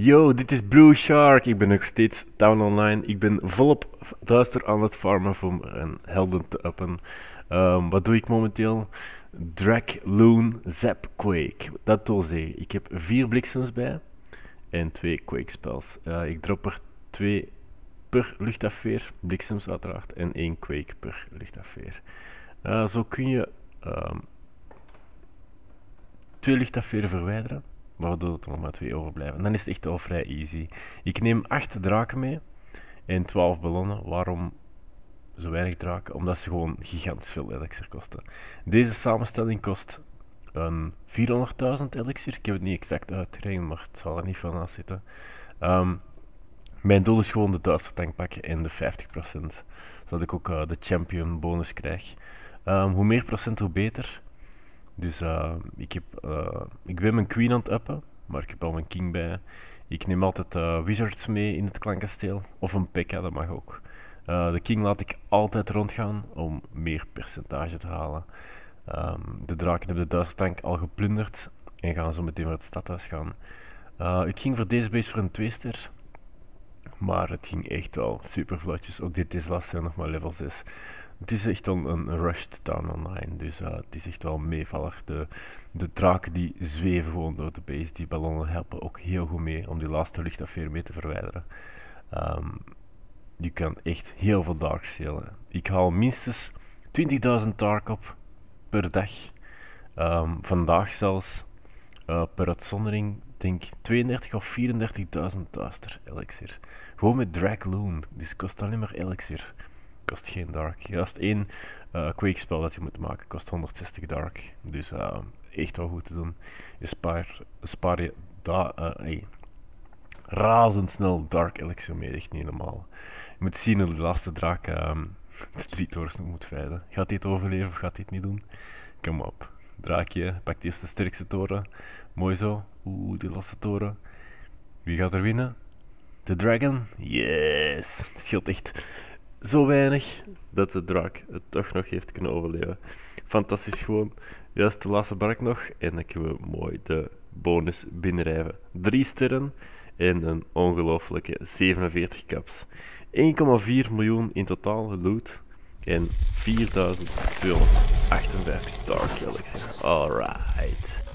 Yo, dit is Blue Shark. Ik ben nog steeds Town Online. Ik ben volop duister aan het farmen om een helden te uppen. Ehm, wat doe ik momenteel? Drag Loon Zap Quake. Dat doe zeggen, ik heb vier bliksems bij en twee Quake spells. Eh, ik drop er twee per luchtafweer, bliksems uiteraard, en één Quake per luchtafweer. Eh, zo kun je ehm, twee luchtafweren verwijderen waardoor er nog maar twee overblijven. En dan is het echt al vrij easy. Ik neem acht draken mee en 12 ballonnen. Waarom zo weinig draken? Omdat ze gewoon gigantisch veel elixir kosten. Deze samenstelling kost um, ehm, 400.000 elixir. Ik heb het niet exact uitgerekend, maar het zal er niet van aan zitten. Ehm, mijn doel is gewoon de duister tank pakken en de 50%. Zodat ik ook eh, de champion bonus krijg. Ehm, hoe meer procent, hoe beter. Dus eh, ik, heb, eh, ik ben mijn queen aan het appen, maar ik heb al mijn king bij. Ik neem altijd eh, wizards mee in het klankkasteel. Of een pekka, dat mag ook. de king laat ik altijd rondgaan om meer percentage te halen. Ehm, de draken hebben de tank al geplunderd en gaan zo meteen naar het stadhuis gaan. ik ging voor deze base voor een twister, Maar het ging echt wel super vlotjes. Ook dit is zijn nog maar level 6. Het is echt een, een rushed town online, dus eh, het is echt wel meevallig. De, de draken die zweven gewoon door de base, die ballonnen helpen ook heel goed mee om die laatste luchtafeer mee te verwijderen. Ehm, je kan echt heel veel dark stelen. Ik haal minstens 20.000 dark op per dag. Ehm, vandaag zelfs eh, per uitzondering denk 32 of 34.000 duister elixir. Gewoon met drag loon, dus kost alleen maar elixir kost geen dark. Juist één uh, eh, Quake-spel dat je moet maken kost 160 dark. Dus eh, echt wel goed te doen. Je spaar, spaar je daar. Uh, eh, Razendsnel Dark Elixir mee, echt niet helemaal Je moet zien hoe de laatste draak ehm, de drie torens moet veilen. Gaat dit overleven of gaat dit niet doen? Kom op. Draakje, pak die eerste sterkste toren. Mooi zo. Oeh, die laatste toren. Wie gaat er winnen? De Dragon? Yes! Het echt zo weinig dat de drak het toch nog heeft kunnen overleven. Fantastisch gewoon. Juist de laatste bark nog. En dan kunnen we mooi de bonus binnenrijven. Drie sterren en een ongelooflijke 47 caps. 1,4 miljoen in totaal loot. En 4258 Dark Elixir. Alright.